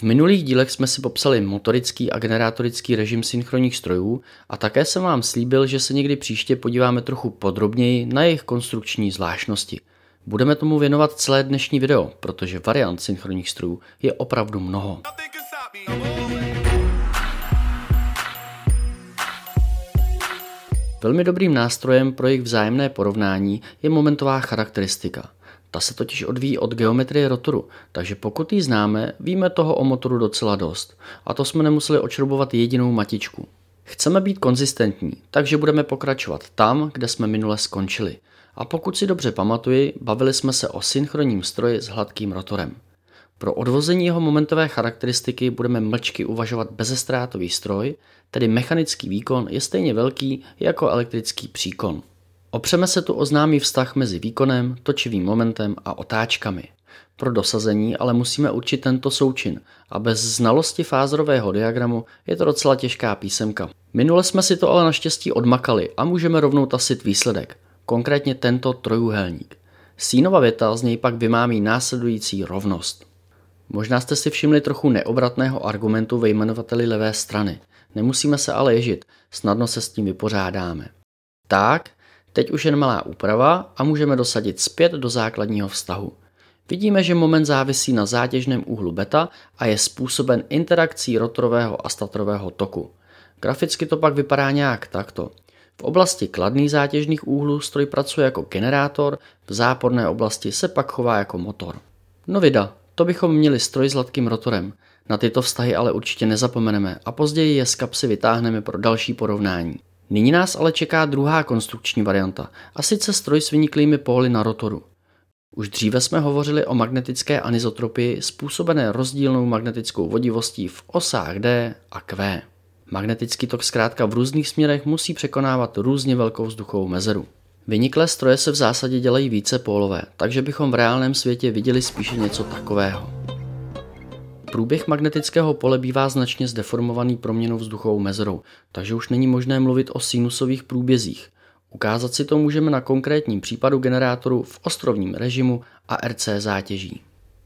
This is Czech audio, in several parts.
V minulých dílech jsme si popsali motorický a generátorický režim synchronních strojů a také jsem vám slíbil, že se někdy příště podíváme trochu podrobněji na jejich konstrukční zvláštnosti. Budeme tomu věnovat celé dnešní video, protože variant synchronních strojů je opravdu mnoho. Velmi dobrým nástrojem pro jejich vzájemné porovnání je momentová charakteristika – ta se totiž odvíjí od geometrie rotoru, takže pokud ji známe, víme toho o motoru docela dost. A to jsme nemuseli očrubovat jedinou matičku. Chceme být konzistentní, takže budeme pokračovat tam, kde jsme minule skončili. A pokud si dobře pamatuji, bavili jsme se o synchronním stroji s hladkým rotorem. Pro odvození jeho momentové charakteristiky budeme mlčky uvažovat bezestrátový stroj, tedy mechanický výkon je stejně velký jako elektrický příkon. Opřeme se tu o známý vztah mezi výkonem, točivým momentem a otáčkami. Pro dosazení ale musíme určit tento součin a bez znalosti fázorového diagramu je to docela těžká písemka. Minule jsme si to ale naštěstí odmakali a můžeme rovnou tasit výsledek, konkrétně tento trojuhelník. Sínova věta z něj pak vymámí následující rovnost. Možná jste si všimli trochu neobratného argumentu ve jmenovateli levé strany. Nemusíme se ale ježit, snadno se s tím vypořádáme. Tak, Teď už jen malá úprava a můžeme dosadit zpět do základního vztahu. Vidíme, že moment závisí na zátěžném úhlu beta a je způsoben interakcí rotorového a statorového toku. Graficky to pak vypadá nějak takto. V oblasti kladných zátěžných úhlů stroj pracuje jako generátor, v záporné oblasti se pak chová jako motor. No vida, to bychom měli stroj s hladkým rotorem. Na tyto vztahy ale určitě nezapomeneme a později je z kapsy vytáhneme pro další porovnání. Nyní nás ale čeká druhá konstrukční varianta, a sice stroj s vyniklými póly na rotoru. Už dříve jsme hovořili o magnetické anizotropii způsobené rozdílnou magnetickou vodivostí v osách D a Q. Magnetický tok zkrátka v různých směrech musí překonávat různě velkou vzduchovou mezeru. Vyniklé stroje se v zásadě dělají více pólové, takže bychom v reálném světě viděli spíše něco takového. Průběh magnetického pole bývá značně zdeformovaný proměnou vzduchovou mezrou, takže už není možné mluvit o sinusových průbězích. Ukázat si to můžeme na konkrétním případu generátoru v ostrovním režimu a RC zátěží.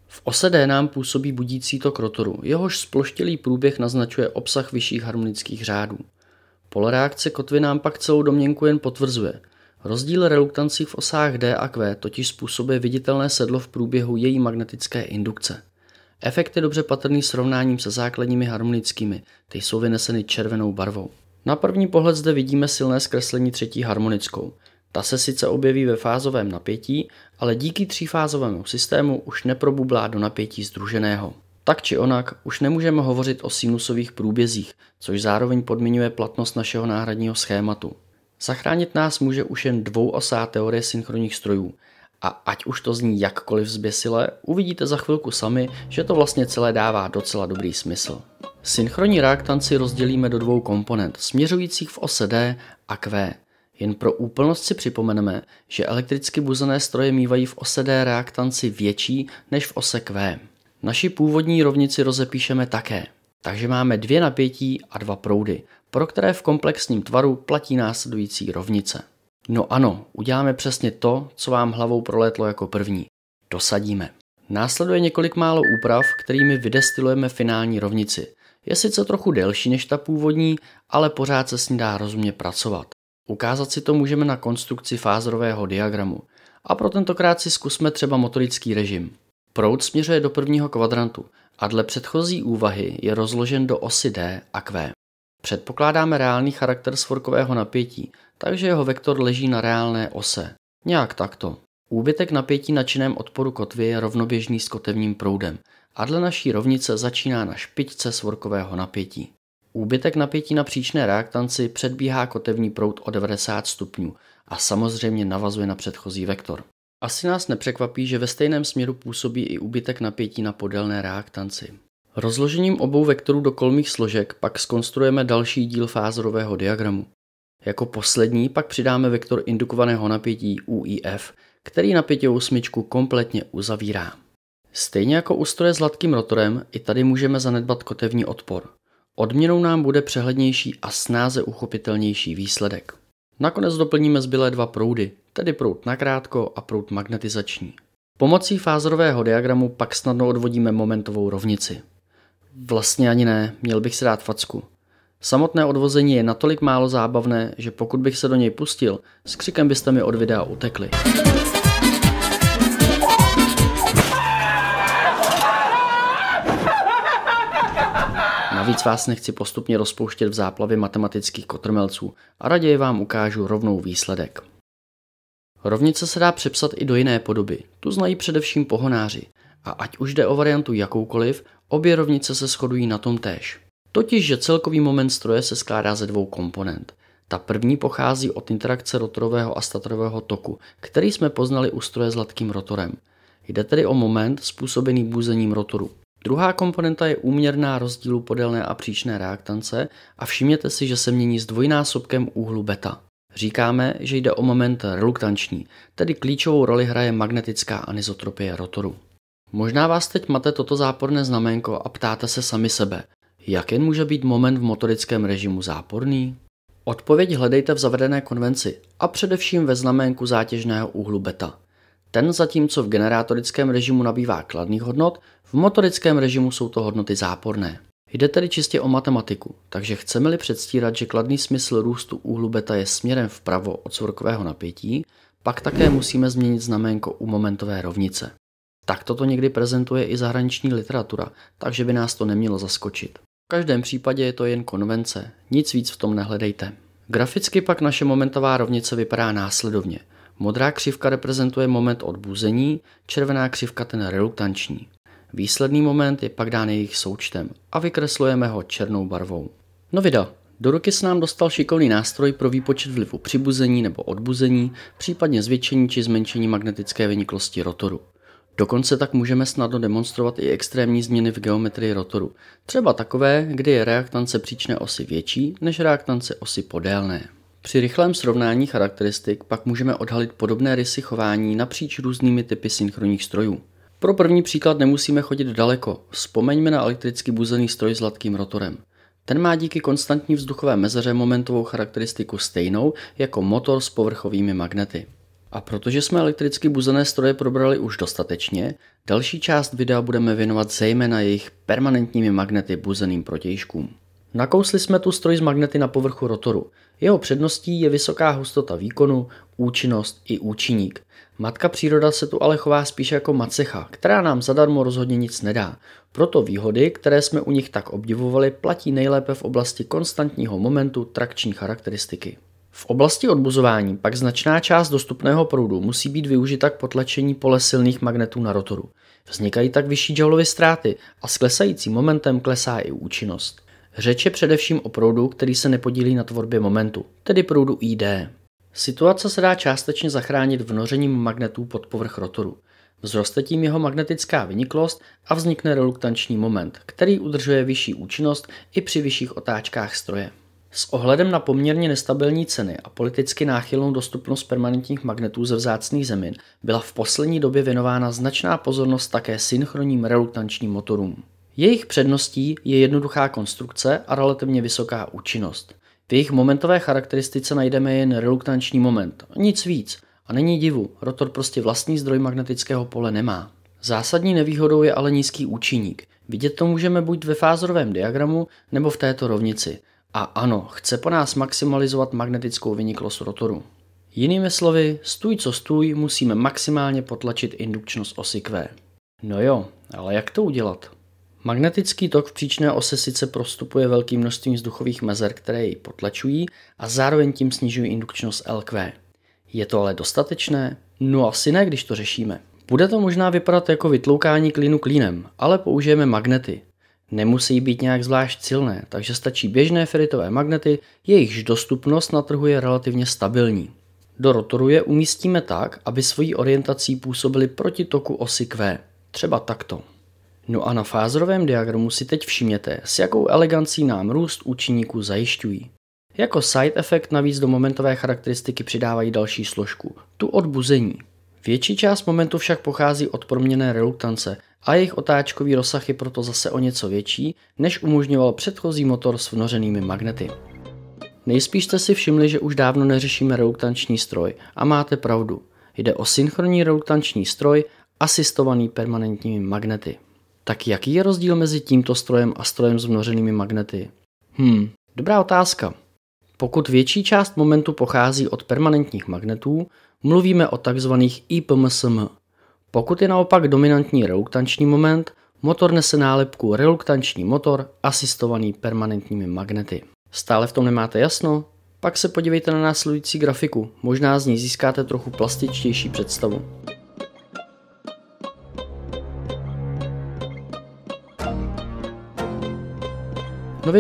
V ose D nám působí budící tok rotoru, jehož sploštilý průběh naznačuje obsah vyšších harmonických řádů. reakce kotvy nám pak celou domněnku jen potvrzuje. Rozdíl reluktancí v osách D a Q totiž způsobuje viditelné sedlo v průběhu její magnetické indukce. Efekt je dobře patrný srovnáním se základními harmonickými, ty jsou vyneseny červenou barvou. Na první pohled zde vidíme silné zkreslení třetí harmonickou. Ta se sice objeví ve fázovém napětí, ale díky třífázovému systému už neprobublá do napětí združeného. Tak či onak, už nemůžeme hovořit o sinusových průbězích, což zároveň podmiňuje platnost našeho náhradního schématu. Zachránit nás může už jen dvouosá teorie synchronních strojů, a ať už to zní jakkoliv zběsile, uvidíte za chvilku sami, že to vlastně celé dává docela dobrý smysl. Synchronní reaktanci rozdělíme do dvou komponent, směřujících v ose D a Q. Jen pro úplnost si připomeneme, že elektricky buzené stroje mývají v ose D reaktanci větší než v ose Q. Naši původní rovnici rozepíšeme také. Takže máme dvě napětí a dva proudy, pro které v komplexním tvaru platí následující rovnice. No ano, uděláme přesně to, co vám hlavou prolétlo jako první. Dosadíme. Následuje několik málo úprav, kterými vydestilujeme finální rovnici. Je sice trochu delší než ta původní, ale pořád se s ní dá rozumně pracovat. Ukázat si to můžeme na konstrukci fázorového diagramu. A pro tentokrát si zkusme třeba motorický režim. Proud směřuje do prvního kvadrantu a dle předchozí úvahy je rozložen do osy D a Q. Předpokládáme reálný charakter svorkového napětí, takže jeho vektor leží na reálné ose. Nějak takto. Úbytek napětí na činném odporu kotvy je rovnoběžný s kotevním proudem a dle naší rovnice začíná na špičce svorkového napětí. Úbytek napětí na příčné reaktanci předbíhá kotevní proud o 90 stupňů a samozřejmě navazuje na předchozí vektor. Asi nás nepřekvapí, že ve stejném směru působí i úbytek napětí na podélné reaktanci. Rozložením obou vektorů do kolmých složek pak skonstruujeme další díl fázorového diagramu. Jako poslední pak přidáme vektor indukovaného napětí UIF, který napětě smyčku kompletně uzavírá. Stejně jako u stroje s hladkým rotorem, i tady můžeme zanedbat kotevní odpor. Odměnou nám bude přehlednější a snáze uchopitelnější výsledek. Nakonec doplníme zbylé dva proudy, tedy proud nakrátko a proud magnetizační. Pomocí fázorového diagramu pak snadno odvodíme momentovou rovnici. Vlastně ani ne, měl bych si dát facku. Samotné odvození je natolik málo zábavné, že pokud bych se do něj pustil, s křikem byste mi od videa utekli. Navíc vás nechci postupně rozpouštět v záplavě matematických kotrmelců a raději vám ukážu rovnou výsledek. Rovnice se dá přepsat i do jiné podoby, tu znají především pohonáři. A ať už jde o variantu jakoukoliv, obě rovnice se shodují na tom též. Totiž, že celkový moment stroje se skládá ze dvou komponent. Ta první pochází od interakce rotorového a statorového toku, který jsme poznali u stroje s hladkým rotorem. Jde tedy o moment způsobený buzením rotoru. Druhá komponenta je úměrná rozdílu podélné a příčné reaktance a všimněte si, že se mění s dvojnásobkem úhlu beta. Říkáme, že jde o moment reluktanční, tedy klíčovou roli hraje magnetická anizotropie rotoru. Možná vás teď mate toto záporné znamenko a ptáte se sami sebe, jak jen může být moment v motorickém režimu záporný? Odpověď hledejte v zavedené konvenci a především ve znamenku zátěžného úhlu beta. Ten zatímco v generátorickém režimu nabývá kladných hodnot, v motorickém režimu jsou to hodnoty záporné. Jde tedy čistě o matematiku, takže chceme-li předstírat, že kladný smysl růstu úhlu beta je směrem vpravo od svorkového napětí, pak také musíme změnit znaménko u momentové rovnice. Tak toto někdy prezentuje i zahraniční literatura, takže by nás to nemělo zaskočit. V každém případě je to jen konvence, nic víc v tom nehledejte. Graficky pak naše momentová rovnice vypadá následovně. Modrá křivka reprezentuje moment odbuzení, červená křivka ten reluktanční. Výsledný moment je pak dán jejich součtem a vykreslujeme ho černou barvou. No vida, do ruky se nám dostal šikovný nástroj pro výpočet vlivu přibuzení nebo odbuzení, případně zvětšení či zmenšení magnetické vyniklosti rotoru. Dokonce tak můžeme snadno demonstrovat i extrémní změny v geometrii rotoru, třeba takové, kdy je reaktance příčné osy větší než reaktance osy podélné. Při rychlém srovnání charakteristik pak můžeme odhalit podobné rysy chování napříč různými typy synchronních strojů. Pro první příklad nemusíme chodit daleko, vzpomeňme na elektricky buzený stroj s hladkým rotorem. Ten má díky konstantní vzduchové mezeře momentovou charakteristiku stejnou jako motor s povrchovými magnety. A protože jsme elektricky buzené stroje probrali už dostatečně, další část videa budeme věnovat zejména jejich permanentními magnety buzeným protějškům. Nakousli jsme tu stroj z magnety na povrchu rotoru. Jeho předností je vysoká hustota výkonu, účinnost i účinník. Matka příroda se tu ale chová spíš jako macecha, která nám zadarmo rozhodně nic nedá. Proto výhody, které jsme u nich tak obdivovali, platí nejlépe v oblasti konstantního momentu trakční charakteristiky. V oblasti odbuzování pak značná část dostupného proudu musí být využita k potlačení pole silných magnetů na rotoru. Vznikají tak vyšší joulovy ztráty a s klesajícím momentem klesá i účinnost. Řeč je především o proudu, který se nepodílí na tvorbě momentu, tedy proudu ID. Situace se dá částečně zachránit vnořením magnetů pod povrch rotoru. Vzroste tím jeho magnetická vyniklost a vznikne reluktanční moment, který udržuje vyšší účinnost i při vyšších otáčkách stroje. S ohledem na poměrně nestabilní ceny a politicky náchylnou dostupnost permanentních magnetů ze vzácných zemin byla v poslední době věnována značná pozornost také synchronním reluktančním motorům. Jejich předností je jednoduchá konstrukce a relativně vysoká účinnost. V jejich momentové charakteristice najdeme jen reluktanční moment, nic víc. A není divu, rotor prostě vlastní zdroj magnetického pole nemá. Zásadní nevýhodou je ale nízký účinník. Vidět to můžeme buď ve fázorovém diagramu nebo v této rovnici – a ano, chce po nás maximalizovat magnetickou vyniklost rotoru. Jinými slovy, stůj co stůj, musíme maximálně potlačit indukčnost osy Q. No jo, ale jak to udělat? Magnetický tok v příčné ose sice prostupuje velkým množstvím vzduchových mezer, které ji potlačují a zároveň tím snižují indukčnost LQ. Je to ale dostatečné? No asi ne, když to řešíme. Bude to možná vypadat jako vytloukání klínu klínem, ale použijeme magnety. Nemusí být nějak zvlášť silné, takže stačí běžné feritové magnety, jejichž dostupnost na trhu je relativně stabilní. Do rotoru je umístíme tak, aby svojí orientací působily proti toku osy Q, třeba takto. No a na fázorovém diagramu si teď všimněte, s jakou elegancí nám růst účinníků zajišťují. Jako side effect navíc do momentové charakteristiky přidávají další složku, tu odbuzení. Větší část momentu však pochází od proměné reluktance a jejich otáčkový rozsah je proto zase o něco větší, než umožňoval předchozí motor s vnořenými magnety. Nejspíš jste si všimli, že už dávno neřešíme reluktanční stroj a máte pravdu. Jde o synchronní reluktanční stroj asistovaný permanentními magnety. Tak jaký je rozdíl mezi tímto strojem a strojem s vnořenými magnety? Hm, dobrá otázka. Pokud větší část momentu pochází od permanentních magnetů, mluvíme o tzv. IPMSM. Pokud je naopak dominantní reluktanční moment, motor nese nálepku reluktanční motor asistovaný permanentními magnety. Stále v tom nemáte jasno? Pak se podívejte na následující grafiku, možná z ní získáte trochu plastičtější představu. No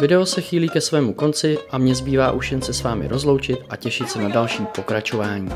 Video se chýlí ke svému konci a mě zbývá už jen se s vámi rozloučit a těšit se na další pokračování.